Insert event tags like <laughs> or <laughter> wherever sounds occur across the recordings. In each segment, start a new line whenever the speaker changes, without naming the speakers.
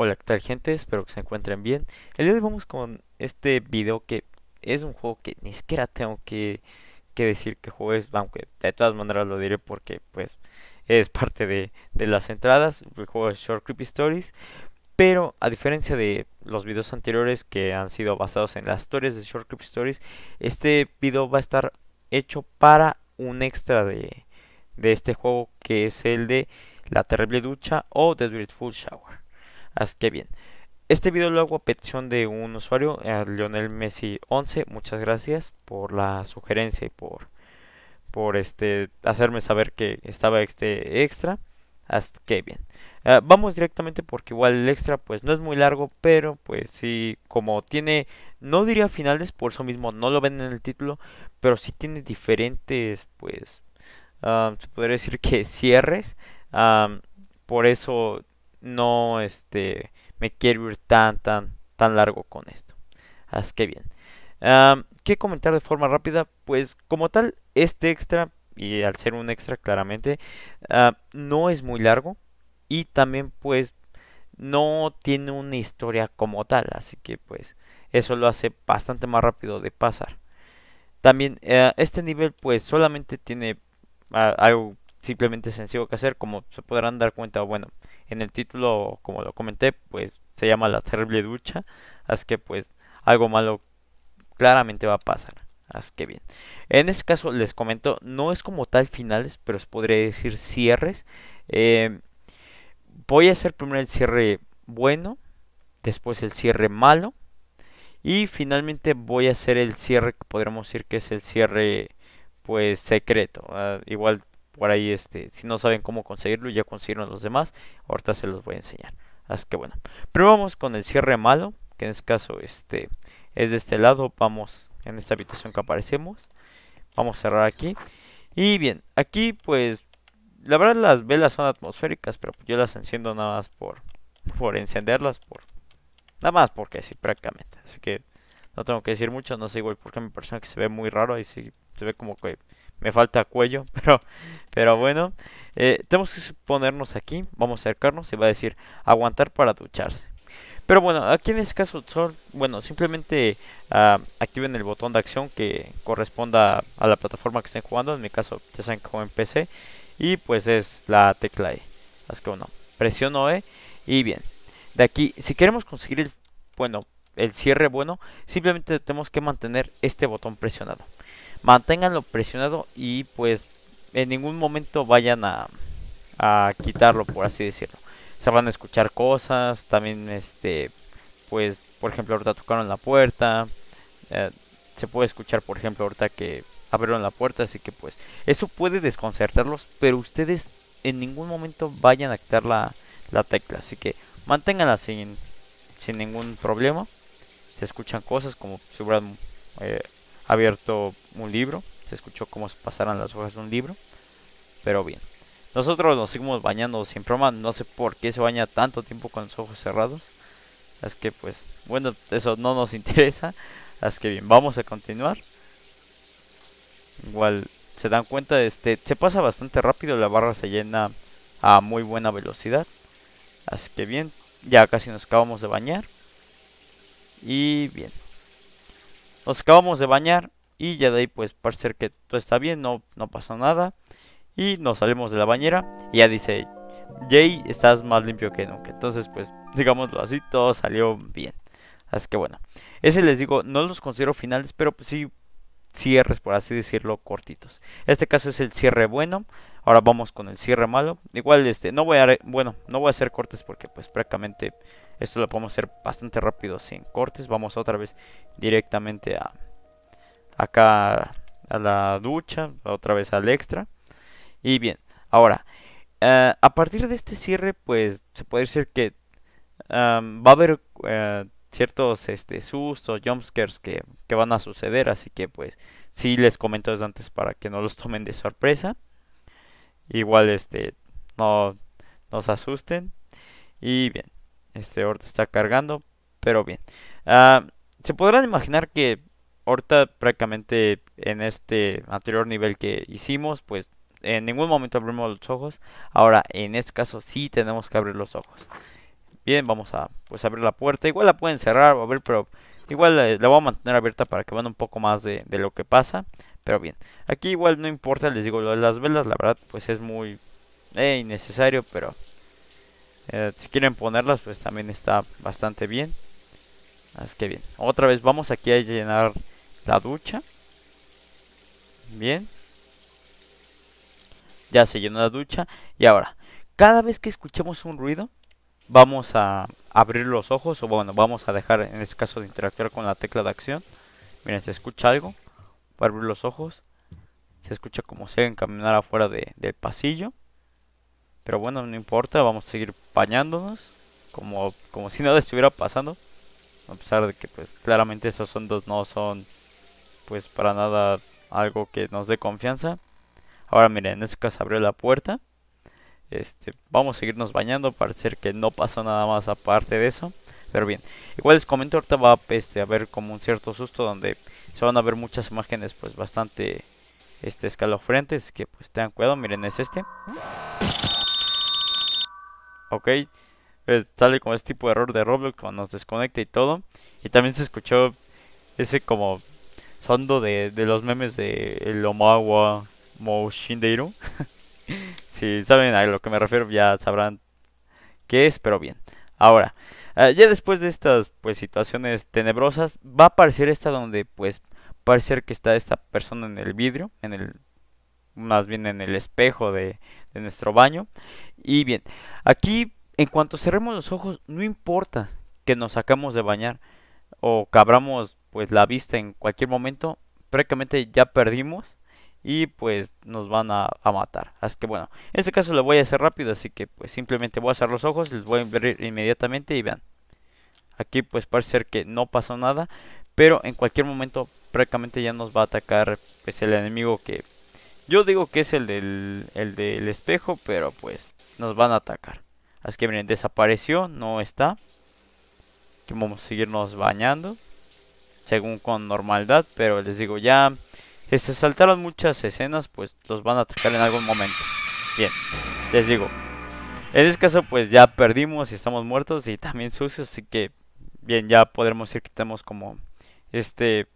Hola, ¿qué tal gente? Espero que se encuentren bien. El día de hoy vamos con este video que es un juego que ni siquiera tengo que, que decir que juego es, aunque de todas maneras lo diré porque pues es <laughs> parte de, de las entradas. El juego es Short Creepy Stories. Pero a diferencia de los videos anteriores que han sido basados en las historias de Short Creepy Stories, este video va a estar hecho para un extra de, de este juego que es el de La Terrible Ducha o The Dreadful Shower que bien. Este video lo hago a petición de un usuario, eh, Lionel Messi 11. Muchas gracias por la sugerencia y por, por este, hacerme saber que estaba este extra. Así que bien. Eh, vamos directamente porque igual el extra pues no es muy largo, pero pues sí, como tiene, no diría finales, por eso mismo no lo ven en el título, pero sí tiene diferentes pues, ah, se podría decir que cierres, ah, por eso no este, me quiero ir tan, tan, tan largo con esto. Así que bien. ¿Qué comentar de forma rápida? Pues como tal, este extra, y al ser un extra claramente, ah, no es muy largo. Y también pues no tiene una historia como tal. Así que pues eso lo hace bastante más rápido de pasar. También eh, este nivel pues solamente tiene ah, algo simplemente sencillo que hacer. Como se podrán dar cuenta, bueno, en el título, como lo comenté, pues se llama La Terrible Ducha. Así que pues algo malo claramente va a pasar. Así que bien. En este caso les comento, no es como tal finales, pero os podría decir cierres. Em, voy a hacer primero el cierre bueno, después el cierre malo. Y finalmente voy a hacer el cierre que podríamos decir que es el cierre pues secreto. Ah, igual por ahí este, si no saben cómo conseguirlo, ya consiguieron los demás, ahorita se los voy a enseñar. Así que bueno, pero vamos con el cierre malo, que en este caso este, es de este lado, vamos en esta habitación que aparecemos, vamos a cerrar aquí. Y bien, aquí pues, la verdad las velas son atmosféricas, pero yo las enciendo nada más por, por encenderlas, por nada más porque sí, prácticamente. Así que no tengo que decir mucho, no sé igual porque mi persona que se ve muy raro y sí, se ve como que me falta cuello, <laughs> pero, pero bueno. Eh, tenemos que ponernos aquí, vamos a acercarnos y va a decir aguantar para ducharse. Pero bueno, aquí en este caso, bueno, simplemente ah, activen el botón de acción que corresponda a la plataforma que estén jugando. En mi caso, ya saben que juego en PC. Y pues es la tecla E. Así que bueno, presiono E. Y bien, de aquí, si queremos conseguir el, bueno, el cierre bueno, simplemente tenemos que mantener este botón presionado manténganlo presionado y pues en ningún momento vayan a, a quitarlo, por así decirlo. Se van a escuchar cosas, también este, pues por ejemplo ahorita tocaron la puerta, eh, se puede escuchar por ejemplo ahorita que abrieron la puerta, así que pues eso puede desconcertarlos, pero ustedes en ningún momento vayan a quitar la, tecla, así que manténganla sin, sin ningún problema. Se escuchan cosas como si eh, abierto un libro, se escuchó cómo pasaran las hojas de un libro, pero bien. Nosotros nos seguimos bañando sin broma, no sé por qué se baña tanto tiempo con los ojos cerrados. Así que pues, bueno, eso no nos <laughs> interesa. Así que bien, vamos a continuar. Igual se dan cuenta, este, se pasa bastante rápido, la barra se llena a muy buena velocidad. Así que bien, ya casi nos acabamos de bañar. Y bien, nos acabamos de bañar y ya de ahí pues parece que todo está bien, no, no pasó nada. Y nos salimos de la bañera y ya dice, Jay, estás más limpio que nunca. Entonces pues digámoslo así, todo salió bien. Así que bueno, ese les digo, no los considero finales, pero pues, sí cierres, por así decirlo, cortitos. Este caso es el cierre bueno. Ahora vamos con el cierre malo. Igual este, no voy a, bueno, no voy a hacer cortes porque pues prácticamente esto lo podemos hacer bastante rápido sin cortes. Vamos otra vez directamente a acá a la ducha, otra vez al extra. Y bien, ahora, eh, a partir de este cierre, pues se puede decir que va a haber eh, ciertos este, sustos, jumpscares que, que van a suceder. Así que pues Si les comento antes para que no los tomen de sorpresa. Igual este, no nos asusten. Y bien. Este ahorita está cargando, pero bien. Ah, se podrán imaginar que ahorita prácticamente en este anterior nivel que hicimos, pues en ningún momento abrimos los ojos. Ahora, en este caso sí tenemos que abrir los ojos. Bien, vamos a pues abrir la puerta. Igual la pueden cerrar o abrir, pero igual eh, la voy a mantener abierta para que vean un poco más de, lo que pasa. Pero bien, aquí igual no importa, les digo, lo de las velas, la verdad, pues es muy eh, innecesario, pero eh, si quieren ponerlas, pues también está bastante bien. Así que bien. Otra vez vamos aquí a llenar la ducha. Bien. Ya se llenó la ducha. Y ahora, cada vez que escuchemos un ruido, vamos a abrir los ojos. O bueno, vamos a dejar, en este caso, de interactuar con la tecla de acción. Miren, se escucha algo. Voy a abrir los ojos. Se escucha como se ven caminar afuera del pasillo. Pero bueno, no importa, vamos a seguir bañándonos. Como, como si <laughs> nada estuviera pasando. A pesar de que pues claramente esos dos no son pues para nada algo que nos dé confianza. Ahora miren, en este caso abrió la puerta. Este, vamos a seguirnos bañando, parecer que no pasó nada más aparte de eso. Pero bien, igual les comento, ahorita va este, a haber como un cierto susto donde se van a ver muchas imágenes pues bastante este, escalofriantes. Que pues tengan cuidado, miren, es este ok pues, sale como este tipo de error de Roblox cuando nos desconecta y todo. Y también se escuchó ese como sondo de, los memes de el Omawa Moshindeiro. <laughs> si saben a lo que me refiero ya sabrán qué es, pero bien. Ahora, eh, ya después de estas pues situaciones tenebrosas, va a aparecer esta donde pues parecer que está esta persona en el vidrio, en el más bien en el espejo de, nuestro baño. Y bien, aquí en cuanto cerremos los ojos, no importa que nos sacamos de bañar o que abramos pues la vista en cualquier momento, prácticamente ya perdimos y pues nos van a, matar. Así que bueno, en este caso lo voy a hacer rápido, así que pues simplemente voy a cerrar los ojos, les voy a abrir inmediatamente y vean. Aquí pues parece ser que no pasó nada, pero en cualquier momento prácticamente ya nos va a atacar pues el enemigo que yo digo que es el del, el del espejo, pero pues nos van a atacar. Así que miren, desapareció, no está. vamos a seguirnos bañando. Según con normalidad, pero les digo, ya se saltaron muchas escenas, pues los van a atacar en algún momento. Bien, les digo. En este caso, pues ya perdimos y estamos muertos y también sucios, así que bien, ya podremos ir que tenemos como este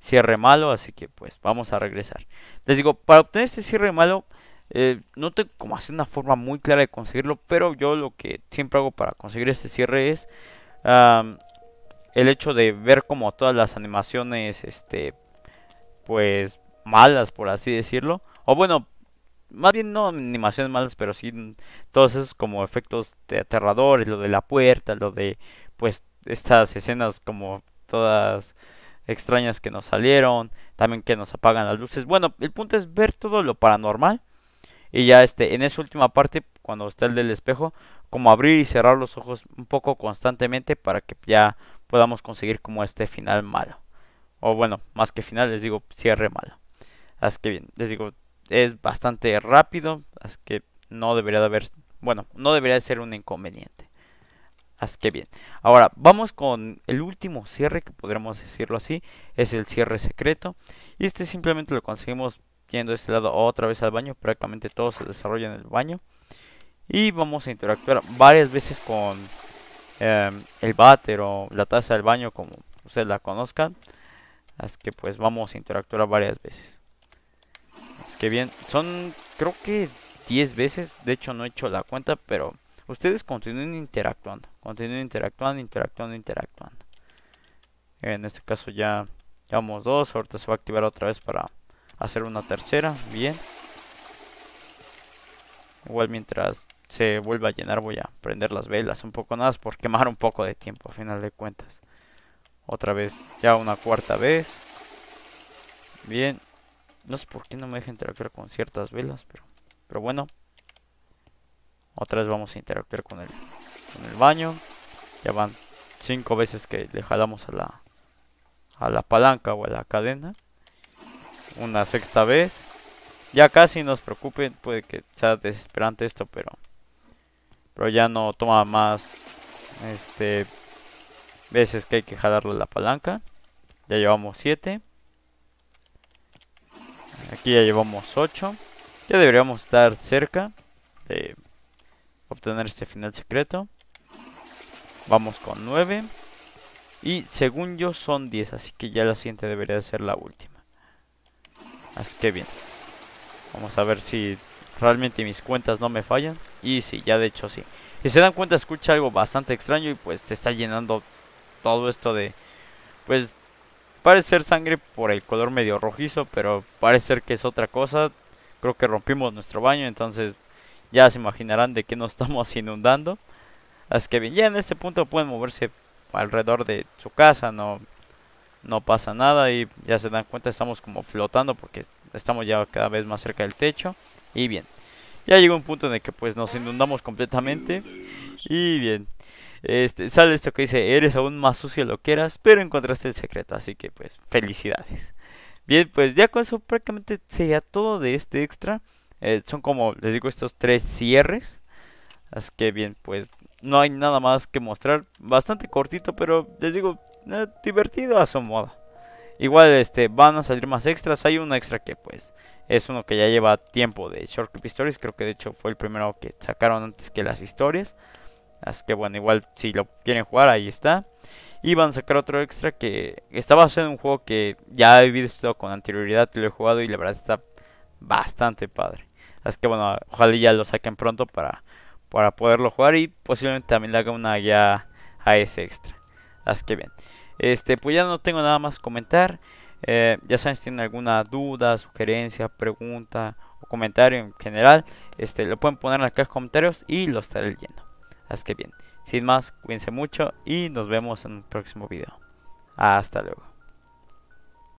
cierre malo, así que pues vamos a regresar. Les digo, para obtener este cierre malo, eh, no tengo como hacer una forma muy clara de conseguirlo, pero yo lo que siempre hago para conseguir este cierre es el hecho de ver como todas las animaciones, este, pues malas, por así decirlo. O bueno, más bien no animaciones malas, pero sí todos esos como efectos de aterradores, lo de la puerta, lo de pues estas escenas como todas extrañas que nos salieron, también que nos apagan las luces. Bueno, el punto es ver todo lo paranormal y ya este en esa última parte cuando está el del espejo, como abrir y cerrar los ojos un poco constantemente para que ya podamos conseguir como este final malo. O bueno, más que final les digo cierre malo. Así que bien, les digo, es bastante rápido, así que no debería de haber, bueno, no debería de ser un inconveniente. Así que bien. Ahora vamos con el último cierre, que podríamos decirlo así. Es el cierre secreto. Y este simplemente lo conseguimos yendo de este lado otra vez al baño. Prácticamente todo se desarrolla en el baño. Y vamos a interactuar varias veces con em, el váter o la taza del baño, como ustedes la conozcan. Así que pues vamos a interactuar varias veces. Así que bien, son creo que 10 veces. De hecho no he hecho la cuenta, pero ustedes continúen interactuando, continúen interactuando, interactuando, interactuando. En este caso ya llevamos dos, ahorita se va a activar otra vez para hacer una tercera, bien. Igual mientras se vuelva a llenar voy a prender las velas un poco más por quemar un poco de tiempo a final de cuentas. Otra vez, ya una cuarta vez. Bien. No sé por qué no me deja interactuar con ciertas velas, pero, pero bueno. Otra vez vamos a interactuar con el, con el baño. Ya van cinco veces que le jalamos a la, a la palanca o a la cadena. Una sexta vez. Ya casi nos preocupen, puede que sea desesperante esto, pero pero ya no toma más este veces que hay que jalarle la palanca. Ya llevamos 7. Aquí ya llevamos 8. Ya deberíamos estar cerca de obtener este final secreto. Vamos con 9. Y según yo son 10, así que ya la siguiente debería ser la última. Así que bien. Vamos a ver si realmente mis cuentas no me fallan. Y sí, ya de hecho sí. Si se dan cuenta, escucha algo bastante extraño y pues se está llenando todo esto de... Pues parece ser sangre por el color medio rojizo, pero parece ser que es otra cosa. Creo que rompimos nuestro baño, entonces ya se imaginarán de que nos <laughs> estamos inundando. Así que bien, ya en este punto pueden moverse alrededor de su casa, no, no pasa nada y ya se dan cuenta estamos como flotando porque estamos ya cada vez más cerca del techo. Y bien, ya llegó un punto en el que pues nos inundamos completamente. Y bien, este, sale esto que dice, eres aún más sucio de lo que eras, pero encontraste el secreto, así que pues felicidades. Bien, pues ya con eso prácticamente sería todo de este extra. Eh, son como, les digo, estos tres cierres. Así que bien, pues no hay nada más que mostrar. Bastante cortito, pero les digo, eh, divertido a su modo. Igual este, van a salir más extras. Hay una extra que pues es uno que ya lleva tiempo de Short Clip Stories. Creo que de hecho fue el primero que sacaron antes que las historias. Así que bueno, igual si lo quieren jugar, ahí está. Y van a sacar otro extra que está basado en un juego que ya he visto con anterioridad, lo he jugado y la verdad está bastante padre. Así que bueno, ojalá ya lo saquen pronto para, para poderlo jugar y posiblemente también le haga una guía a ese extra. Así que bien. Este, pues ya no tengo nada más que comentar. Eh, ya saben si tienen alguna duda, sugerencia, pregunta o comentario en general, este, lo pueden poner en la caja comentarios y lo estaré leyendo. Así que bien, sin más, cuídense mucho y nos vemos en un próximo video. Hasta luego.